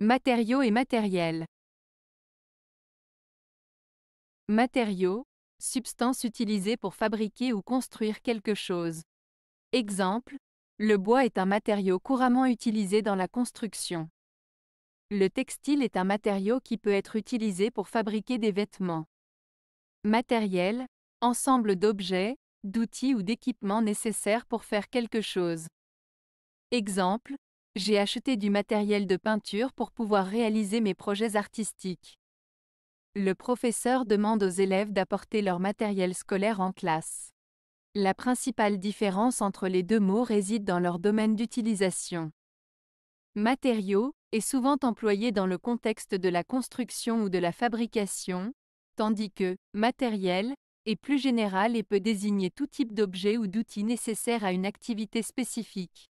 Matériaux et matériels Matériaux, substance utilisée pour fabriquer ou construire quelque chose. Exemple, le bois est un matériau couramment utilisé dans la construction. Le textile est un matériau qui peut être utilisé pour fabriquer des vêtements. Matériel, ensemble d'objets, d'outils ou d'équipements nécessaires pour faire quelque chose. Exemple, j'ai acheté du matériel de peinture pour pouvoir réaliser mes projets artistiques. Le professeur demande aux élèves d'apporter leur matériel scolaire en classe. La principale différence entre les deux mots réside dans leur domaine d'utilisation. Matériaux est souvent employé dans le contexte de la construction ou de la fabrication, tandis que matériel est plus général et peut désigner tout type d'objet ou d'outil nécessaire à une activité spécifique.